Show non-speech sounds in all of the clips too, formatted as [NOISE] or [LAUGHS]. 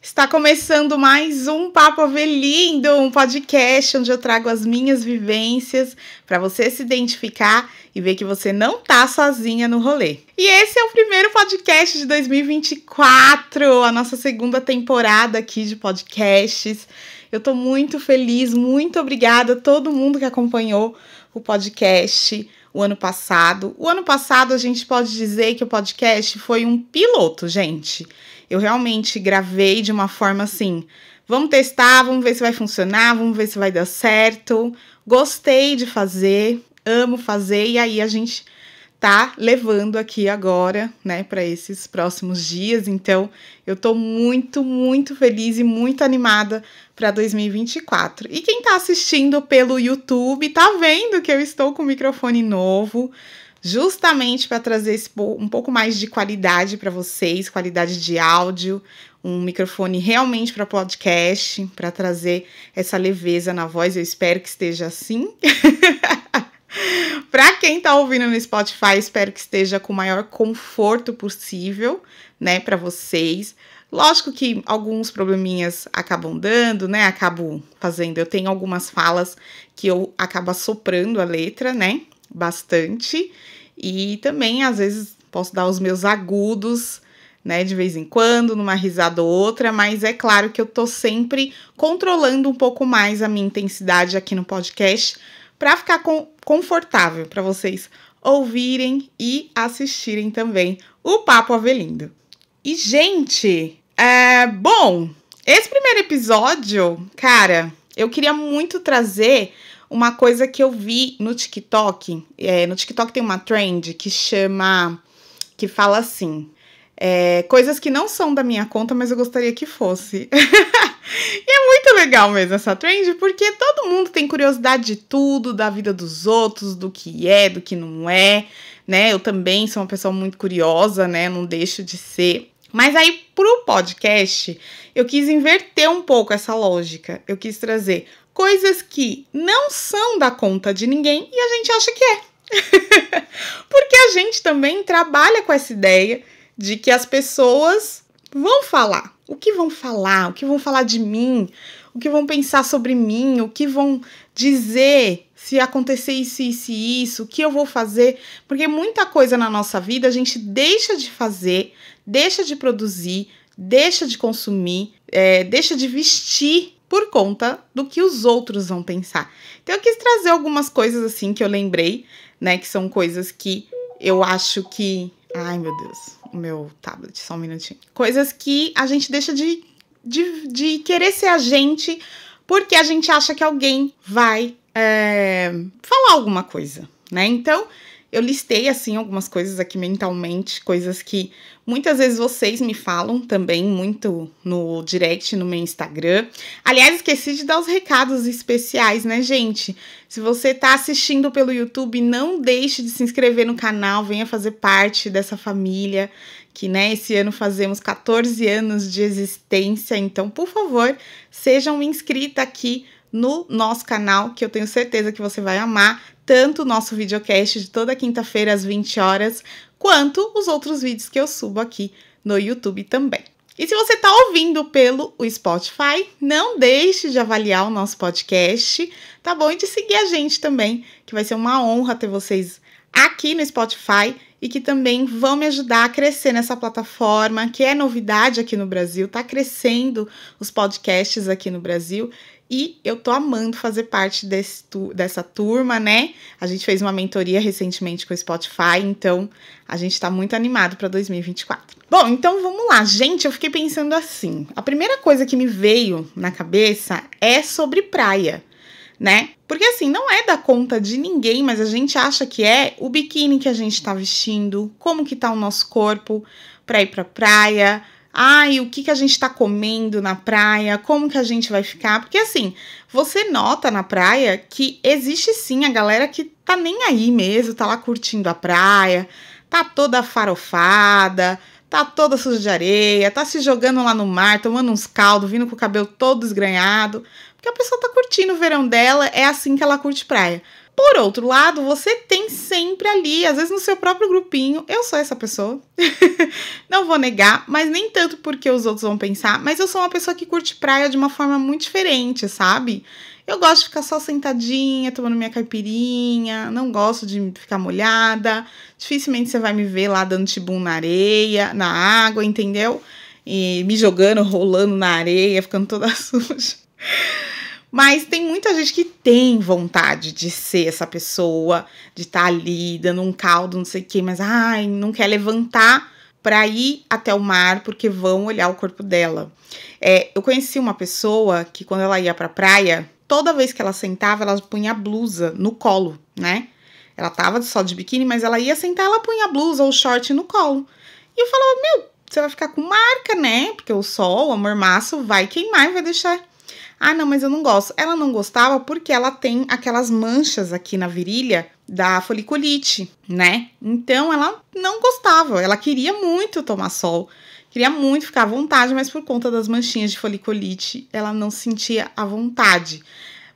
Está começando mais um Papo Avelindo, um podcast onde eu trago as minhas vivências para você se identificar e ver que você não tá sozinha no rolê. E esse é o primeiro podcast de 2024, a nossa segunda temporada aqui de podcasts. Eu tô muito feliz, muito obrigada a todo mundo que acompanhou o podcast o ano passado. O ano passado a gente pode dizer que o podcast foi um piloto, gente. Eu realmente gravei de uma forma assim: vamos testar, vamos ver se vai funcionar, vamos ver se vai dar certo. Gostei de fazer, amo fazer, e aí a gente tá levando aqui agora, né, para esses próximos dias. Então, eu tô muito, muito feliz e muito animada para 2024. E quem tá assistindo pelo YouTube tá vendo que eu estou com o microfone novo justamente para trazer esse, um pouco mais de qualidade para vocês, qualidade de áudio, um microfone realmente para podcast, para trazer essa leveza na voz. Eu espero que esteja assim. [LAUGHS] para quem está ouvindo no Spotify, espero que esteja com o maior conforto possível, né, para vocês. Lógico que alguns probleminhas acabam dando, né? Acabo fazendo. Eu tenho algumas falas que eu acabo soprando a letra, né? bastante. E também, às vezes, posso dar os meus agudos, né, de vez em quando, numa risada ou outra, mas é claro que eu tô sempre controlando um pouco mais a minha intensidade aqui no podcast para ficar com confortável para vocês ouvirem e assistirem também o Papo Avelindo. E, gente, é, bom, esse primeiro episódio, cara, eu queria muito trazer uma coisa que eu vi no TikTok. É, no TikTok tem uma trend que chama. que fala assim. É, coisas que não são da minha conta, mas eu gostaria que fosse. [LAUGHS] e é muito legal mesmo essa trend, porque todo mundo tem curiosidade de tudo, da vida dos outros, do que é, do que não é, né? Eu também sou uma pessoa muito curiosa, né? Não deixo de ser. Mas aí, pro podcast, eu quis inverter um pouco essa lógica. Eu quis trazer coisas que não são da conta de ninguém e a gente acha que é. [LAUGHS] Porque a gente também trabalha com essa ideia de que as pessoas vão falar. O que vão falar? O que vão falar de mim? O que vão pensar sobre mim? O que vão dizer se acontecer isso, isso e isso? O que eu vou fazer? Porque muita coisa na nossa vida a gente deixa de fazer, deixa de produzir, deixa de consumir, é, deixa de vestir por conta do que os outros vão pensar. Então eu quis trazer algumas coisas assim que eu lembrei, né, que são coisas que eu acho que, ai meu Deus, o meu tablet, só um minutinho. Coisas que a gente deixa de de, de querer ser a gente porque a gente acha que alguém vai é, falar alguma coisa, né? Então, eu listei, assim, algumas coisas aqui mentalmente, coisas que muitas vezes vocês me falam também, muito no direct, no meu Instagram. Aliás, esqueci de dar os recados especiais, né, gente? Se você tá assistindo pelo YouTube, não deixe de se inscrever no canal, venha fazer parte dessa família que né, esse ano fazemos 14 anos de existência, então, por favor, sejam inscrita aqui no nosso canal, que eu tenho certeza que você vai amar tanto o nosso videocast de toda quinta-feira às 20 horas, quanto os outros vídeos que eu subo aqui no YouTube também. E se você está ouvindo pelo Spotify, não deixe de avaliar o nosso podcast, tá bom? E de seguir a gente também, que vai ser uma honra ter vocês aqui no Spotify e que também vão me ajudar a crescer nessa plataforma, que é novidade aqui no Brasil, tá crescendo os podcasts aqui no Brasil, e eu tô amando fazer parte desse, dessa turma, né? A gente fez uma mentoria recentemente com o Spotify, então a gente tá muito animado para 2024. Bom, então vamos lá, gente. Eu fiquei pensando assim. A primeira coisa que me veio na cabeça é sobre praia, né? Porque assim, não é da conta de ninguém, mas a gente acha que é o biquíni que a gente tá vestindo, como que tá o nosso corpo para ir pra praia, Ai, o que, que a gente está comendo na praia? Como que a gente vai ficar? Porque assim, você nota na praia que existe sim a galera que tá nem aí mesmo, tá lá curtindo a praia, tá toda farofada, tá toda suja de areia, tá se jogando lá no mar, tomando uns caldos, vindo com o cabelo todo desgrenhado, Porque a pessoa tá curtindo o verão dela, é assim que ela curte praia. Por outro lado, você tem sempre ali, às vezes no seu próprio grupinho, eu sou essa pessoa. [LAUGHS] não vou negar, mas nem tanto porque os outros vão pensar, mas eu sou uma pessoa que curte praia de uma forma muito diferente, sabe? Eu gosto de ficar só sentadinha, tomando minha caipirinha, não gosto de ficar molhada. Dificilmente você vai me ver lá dando tibum na areia, na água, entendeu? E me jogando, rolando na areia, ficando toda [LAUGHS] suja. Mas tem muita gente que tem vontade de ser essa pessoa, de estar tá ali dando um caldo, não sei o quê, mas ai, não quer levantar para ir até o mar porque vão olhar o corpo dela. É, eu conheci uma pessoa que quando ela ia para praia, toda vez que ela sentava, ela punha a blusa no colo, né? Ela tava só de biquíni, mas ela ia sentar, ela punha a blusa ou short no colo. E eu falava, meu, você vai ficar com marca, né? Porque o sol, o amor-maço, vai queimar e vai deixar ah, não, mas eu não gosto. Ela não gostava porque ela tem aquelas manchas aqui na virilha da foliculite, né? Então ela não gostava, ela queria muito tomar sol, queria muito ficar à vontade, mas por conta das manchinhas de foliculite, ela não sentia a vontade.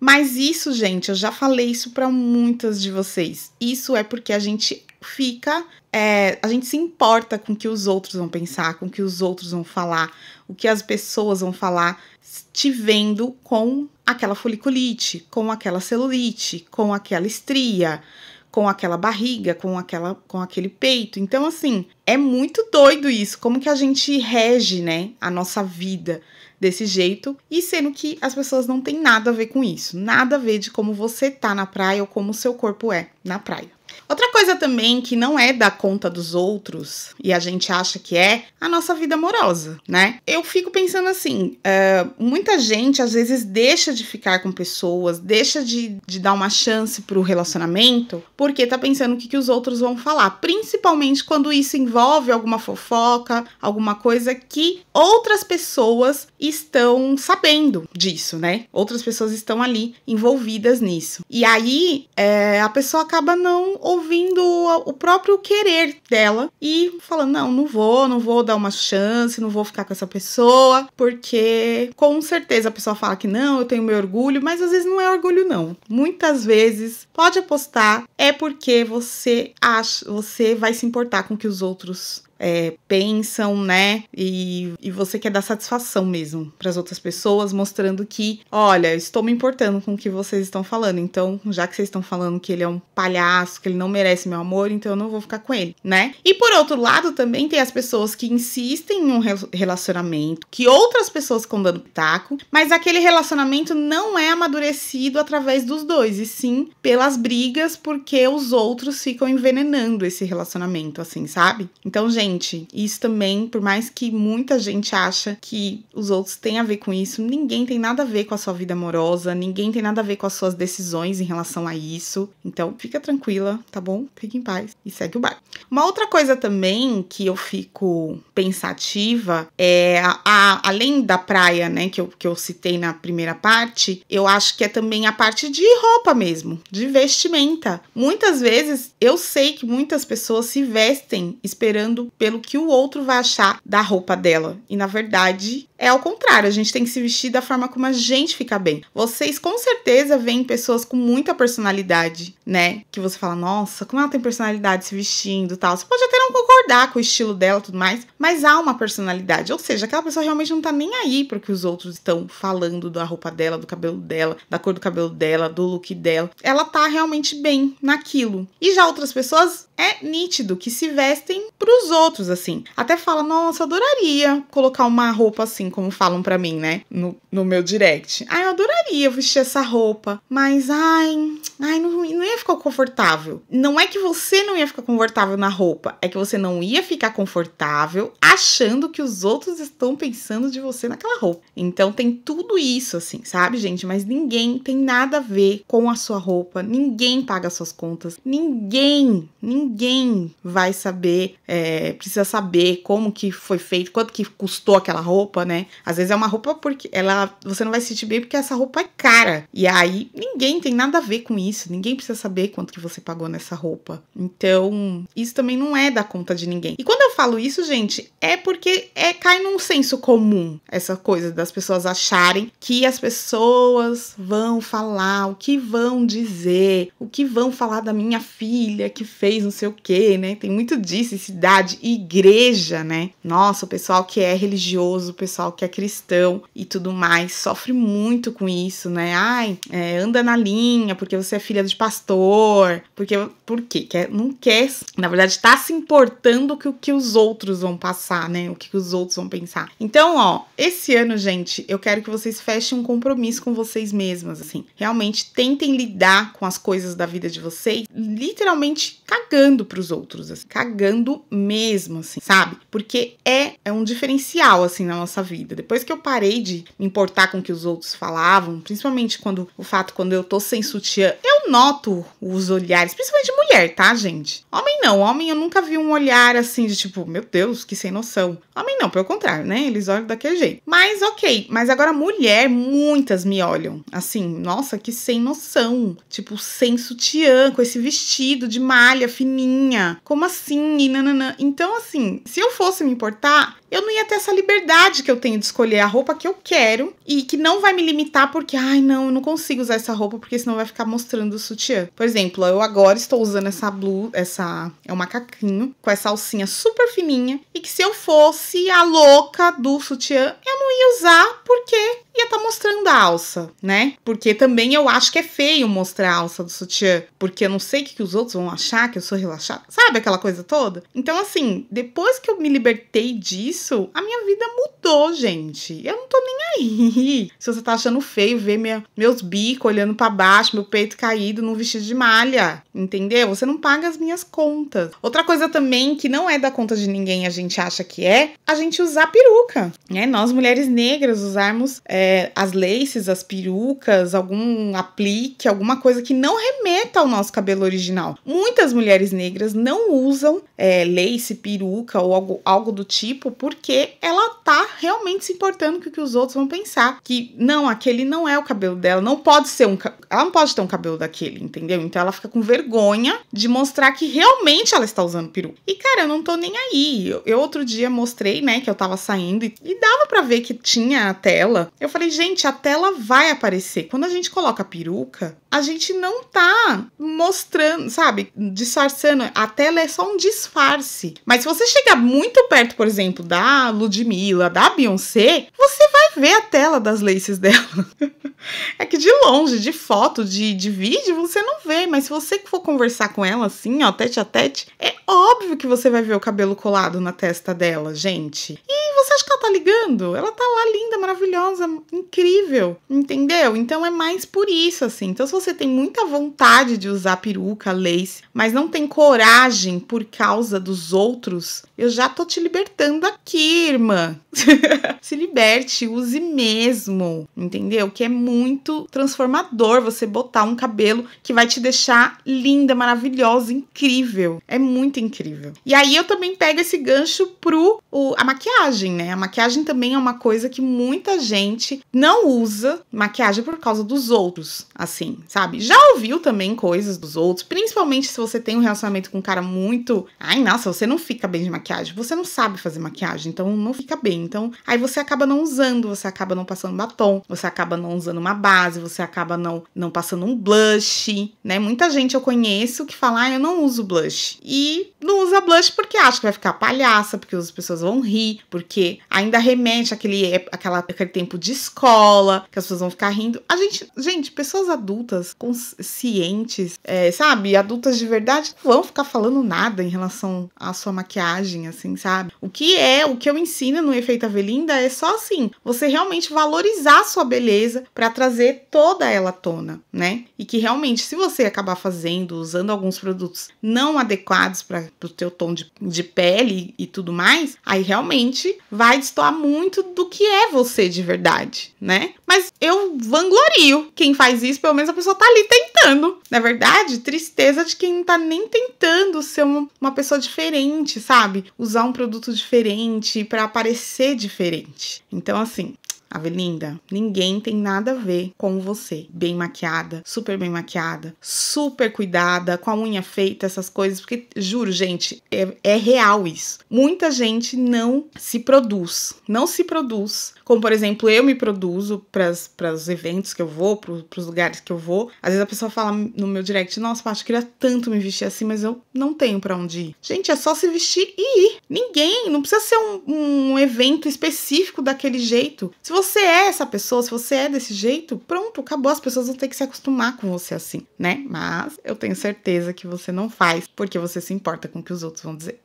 Mas isso, gente, eu já falei isso para muitas de vocês. Isso é porque a gente fica, é, a gente se importa com o que os outros vão pensar, com o que os outros vão falar, o que as pessoas vão falar, te vendo com aquela foliculite, com aquela celulite, com aquela estria, com aquela barriga, com aquela, com aquele peito. Então, assim, é muito doido isso, como que a gente rege, né, a nossa vida desse jeito, e sendo que as pessoas não têm nada a ver com isso, nada a ver de como você tá na praia ou como o seu corpo é na praia. Outra coisa também que não é da conta dos outros e a gente acha que é a nossa vida amorosa, né? Eu fico pensando assim: uh, muita gente às vezes deixa de ficar com pessoas, deixa de, de dar uma chance pro relacionamento porque tá pensando o que, que os outros vão falar, principalmente quando isso envolve alguma fofoca, alguma coisa que outras pessoas estão sabendo disso, né? Outras pessoas estão ali envolvidas nisso. E aí é, a pessoa acaba não ouvindo o próprio querer dela e falando: não, não vou, não vou dar uma chance, não vou ficar com essa pessoa, porque com certeza a pessoa fala que não, eu tenho meu orgulho, mas às vezes não é orgulho, não. Muitas vezes, pode apostar, é porque você acha, você vai se importar com o que os outros é, pensam, né? E, e você quer dar satisfação mesmo para as outras pessoas, mostrando que, olha, estou me importando com o que vocês estão falando. Então, já que vocês estão falando que ele é um palhaço, que ele não merece meu amor, então eu não vou ficar com ele, né? E por outro lado, também tem as pessoas que insistem em um relacionamento, que outras pessoas ficam dando pitaco, mas aquele relacionamento não é amadurecido através dos dois, e sim pelas brigas, porque os outros ficam envenenando esse relacionamento, assim, sabe? Então, gente gente. Isso também, por mais que muita gente acha que os outros têm a ver com isso, ninguém tem nada a ver com a sua vida amorosa, ninguém tem nada a ver com as suas decisões em relação a isso. Então, fica tranquila, tá bom? Fique em paz e segue o barco. Uma outra coisa também que eu fico pensativa é a, a, além da praia, né, que eu, que eu citei na primeira parte, eu acho que é também a parte de roupa mesmo, de vestimenta. Muitas vezes eu sei que muitas pessoas se vestem esperando pelo que o outro vai achar da roupa dela. E na verdade, é ao contrário, a gente tem que se vestir da forma como a gente fica bem. Vocês com certeza veem pessoas com muita personalidade, né? Que você fala, nossa, como ela tem personalidade se vestindo tal. Você pode até não concordar com o estilo dela e tudo mais, mas há uma personalidade. Ou seja, aquela pessoa realmente não tá nem aí pro que os outros estão falando da roupa dela, do cabelo dela, da cor do cabelo dela, do look dela. Ela tá realmente bem naquilo. E já outras pessoas é nítido que se vestem pros outros, assim. Até fala, nossa, adoraria colocar uma roupa assim, como falam para mim, né? No, no meu direct. ai eu adoraria vestir essa roupa, mas ai, Ai, não, não ia ficar confortável. Não é que você não ia ficar confortável na roupa, é que você não ia ficar confortável achando que os outros estão pensando de você naquela roupa. Então tem tudo isso, assim, sabe, gente? Mas ninguém tem nada a ver com a sua roupa, ninguém paga suas contas, ninguém, ninguém vai saber, é, precisa saber como que foi feito, quanto que custou aquela roupa, né? Às vezes é uma roupa porque ela, você não vai se sentir bem porque essa roupa é cara. E aí ninguém tem nada a ver com isso isso, ninguém precisa saber quanto que você pagou nessa roupa. Então, isso também não é da conta de ninguém. E quando eu falo isso, gente, é porque é cai num senso comum essa coisa das pessoas acharem que as pessoas vão falar, o que vão dizer, o que vão falar da minha filha que fez não sei o que, né? Tem muito disso, cidade, igreja, né? Nossa, o pessoal que é religioso, o pessoal que é cristão e tudo mais sofre muito com isso, né? Ai, é, anda na linha porque você filha de pastor, porque por quê? Quer, não quer, na verdade, tá se importando com o que os outros vão passar, né? O que os outros vão pensar. Então, ó, esse ano, gente, eu quero que vocês fechem um compromisso com vocês mesmas, assim. Realmente tentem lidar com as coisas da vida de vocês, literalmente cagando pros outros, assim, cagando mesmo, assim, sabe? Porque é, é um diferencial, assim, na nossa vida. Depois que eu parei de me importar com o que os outros falavam, principalmente quando o fato quando eu tô sem sutiã, eu noto os olhares, principalmente de mulher, tá, gente? Homem não, homem eu nunca vi um olhar assim de tipo, meu Deus, que sem noção. Homem não, pelo contrário, né? Eles olham daquele jeito. Mas ok, mas agora mulher, muitas me olham assim, nossa, que sem noção. Tipo, sem sutiã, com esse vestido de malha fininha. Como assim? E nananã. Então, assim, se eu fosse me importar, eu não ia ter essa liberdade que eu tenho de escolher a roupa que eu quero e que não vai me limitar porque, ai, não, eu não consigo usar essa roupa porque senão vai ficar mostrando mostrando o sutiã. Por exemplo, eu agora estou usando essa blue, essa é um macaquinho com essa alcinha super fininha e que se eu fosse a louca do sutiã, eu não ia usar porque ia estar é tá mostrando a alça, né? Porque também eu acho que é feio mostrar a alça do sutiã, porque eu não sei o que, que os outros vão achar que eu sou relaxada, sabe aquela coisa toda? Então, assim, depois que eu me libertei disso, a minha vida mudou, gente. Eu não tô nem aí. [LAUGHS] Se você tá achando feio ver minha, meus bicos olhando para baixo, meu peito caído num vestido de malha, entendeu? Você não paga as minhas contas. Outra coisa também que não é da conta de ninguém, a gente acha que é, a gente usar peruca, né? Nós mulheres negras usarmos. É, é, as laces, as perucas, algum aplique, alguma coisa que não remeta ao nosso cabelo original. Muitas mulheres negras não usam é, lace, peruca ou algo, algo do tipo porque ela tá realmente se importando com o que os outros vão pensar. Que não, aquele não é o cabelo dela, não pode ser um. Ela não pode ter um cabelo daquele, entendeu? Então ela fica com vergonha de mostrar que realmente ela está usando peruca. E cara, eu não tô nem aí. Eu, eu outro dia mostrei, né, que eu tava saindo e, e dava para ver que tinha a tela. Eu eu falei, gente, a tela vai aparecer. Quando a gente coloca a peruca, a gente não tá mostrando, sabe, disfarçando. A tela é só um disfarce. Mas se você chegar muito perto, por exemplo, da Ludmilla, da Beyoncé, você vai ver a tela das laces dela. [LAUGHS] É que de longe, de foto, de, de vídeo, você não vê, mas se você for conversar com ela assim, ó, tete a tete, é óbvio que você vai ver o cabelo colado na testa dela, gente. E você acha que ela tá ligando? Ela tá lá linda, maravilhosa, incrível, entendeu? Então é mais por isso, assim. Então, se você tem muita vontade de usar peruca, lace, mas não tem coragem por causa dos outros, eu já tô te libertando aqui, irmã. [LAUGHS] Se liberte, use mesmo, entendeu? Que é muito muito transformador você botar um cabelo que vai te deixar linda, maravilhosa, incrível. É muito incrível. E aí eu também pego esse gancho pro o, a maquiagem, né? A maquiagem também é uma coisa que muita gente não usa maquiagem por causa dos outros, assim, sabe? Já ouviu também coisas dos outros, principalmente se você tem um relacionamento com um cara muito. Ai, nossa, você não fica bem de maquiagem, você não sabe fazer maquiagem, então não fica bem. Então aí você acaba não usando, você acaba não passando batom, você acaba não usando uma base, você acaba não, não passando um blush, né? Muita gente eu conheço que fala, ah, eu não uso blush. E não usa blush porque acha que vai ficar palhaça, porque as pessoas vão rir, porque ainda remete àquele, àquela, àquele tempo de escola, que as pessoas vão ficar rindo. A gente, gente, pessoas adultas, conscientes, é, sabe? Adultas de verdade, não vão ficar falando nada em relação à sua maquiagem, assim, sabe? O que é, o que eu ensino no Efeito Avelinda é só assim, você realmente valorizar a sua beleza para trazer toda ela à tona, né? E que realmente, se você acabar fazendo, usando alguns produtos não adequados para o teu tom de, de pele e tudo mais, aí realmente vai destoar muito do que é você de verdade, né? Mas eu vanglorio quem faz isso, pelo menos a pessoa tá ali tentando. Na verdade, tristeza de quem não tá nem tentando ser uma, uma pessoa diferente, sabe? Usar um produto diferente para parecer diferente. Então, assim, Avelinda, ninguém tem nada a ver com você. Bem maquiada, super bem maquiada, super cuidada, com a unha feita, essas coisas, porque juro, gente, é, é real isso. Muita gente não se produz, não se produz. Como, por exemplo, eu me produzo para os eventos que eu vou, para os lugares que eu vou. Às vezes a pessoa fala no meu direct: Nossa, Paty, eu queria tanto me vestir assim, mas eu não tenho para onde ir. Gente, é só se vestir e ir. Ninguém, não precisa ser um, um evento específico daquele jeito. Se você você é essa pessoa, se você é desse jeito, pronto, acabou. As pessoas vão ter que se acostumar com você assim, né? Mas eu tenho certeza que você não faz porque você se importa com o que os outros vão dizer.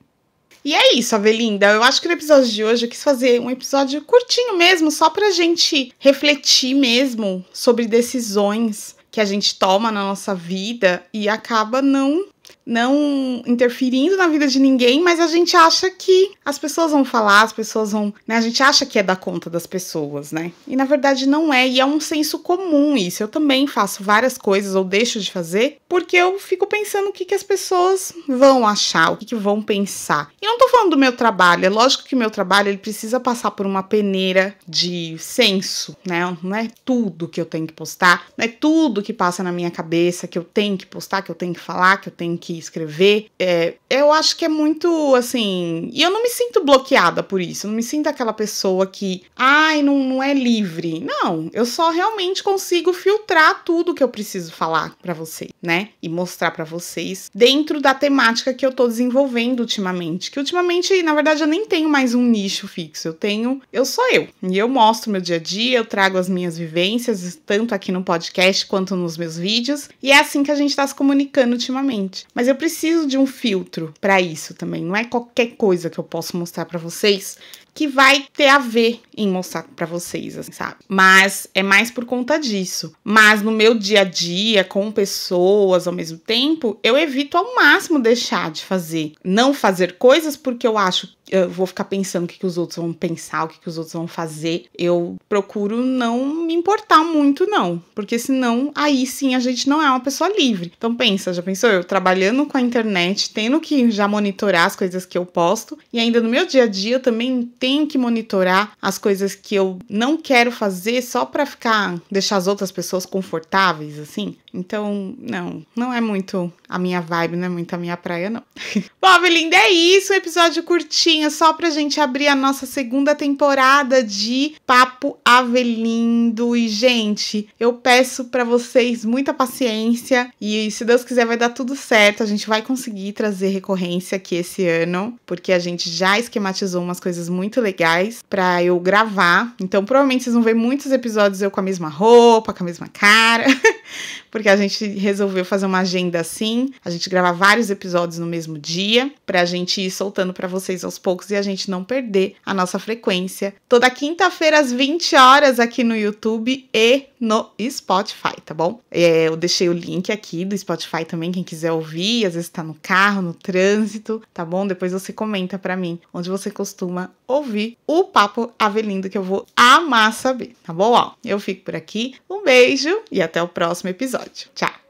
E é isso, Avelinda. Eu acho que no episódio de hoje eu quis fazer um episódio curtinho mesmo, só pra gente refletir mesmo sobre decisões que a gente toma na nossa vida e acaba não não interferindo na vida de ninguém, mas a gente acha que as pessoas vão falar, as pessoas vão. Né? A gente acha que é dar conta das pessoas, né? E na verdade não é, e é um senso comum isso. Eu também faço várias coisas ou deixo de fazer porque eu fico pensando o que, que as pessoas vão achar, o que, que vão pensar. E não tô falando do meu trabalho, é lógico que o meu trabalho ele precisa passar por uma peneira de senso, né? Não é tudo que eu tenho que postar, não é tudo que passa na minha cabeça que eu tenho que postar, que eu tenho que falar, que eu tenho que escrever. É, eu acho que é muito assim. E eu não me sinto bloqueada por isso. Eu não me sinto aquela pessoa que, ai, não, não é livre. Não, eu só realmente consigo filtrar tudo que eu preciso falar para você, né? E mostrar para vocês dentro da temática que eu tô desenvolvendo ultimamente. Que ultimamente, na verdade, eu nem tenho mais um nicho fixo. Eu tenho, eu sou eu. E eu mostro meu dia a dia, eu trago as minhas vivências, tanto aqui no podcast quanto nos meus vídeos. E é assim que a gente tá se comunicando ultimamente. Mas eu preciso de um filtro para isso também. Não é qualquer coisa que eu posso mostrar para vocês que vai ter a ver em mostrar para vocês, assim, sabe? Mas é mais por conta disso. Mas no meu dia a dia, com pessoas ao mesmo tempo, eu evito ao máximo deixar de fazer. Não fazer coisas porque eu acho que eu vou ficar pensando o que, que os outros vão pensar, o que, que os outros vão fazer. Eu procuro não me importar muito, não. Porque senão, aí sim a gente não é uma pessoa livre. Então pensa, já pensou? Eu trabalhando com a internet, tendo que já monitorar as coisas que eu posto, e ainda no meu dia a dia eu também tenho que monitorar as coisas que eu não quero fazer só para ficar deixar as outras pessoas confortáveis, assim. Então, não, não é muito a minha vibe, não é muito a minha praia, não. [LAUGHS] Bom, meu é isso. Um episódio curtinho, só pra gente abrir a nossa segunda temporada de Papo Avelindo. E, gente, eu peço para vocês muita paciência e, se Deus quiser, vai dar tudo certo. A gente vai conseguir trazer recorrência aqui esse ano, porque a gente já esquematizou umas coisas muito legais para eu gravar. Então, provavelmente vocês vão ver muitos episódios eu com a mesma roupa, com a mesma cara, [LAUGHS] porque porque a gente resolveu fazer uma agenda assim, a gente gravar vários episódios no mesmo dia, pra gente ir soltando para vocês aos poucos e a gente não perder a nossa frequência. Toda quinta-feira às 20 horas aqui no YouTube e no Spotify, tá bom? É, eu deixei o link aqui do Spotify também, quem quiser ouvir, às vezes tá no carro, no trânsito, tá bom? Depois você comenta para mim onde você costuma ouvir o Papo Avelindo, que eu vou amar saber, tá bom? Ó, eu fico por aqui, um beijo e até o próximo episódio. 再见。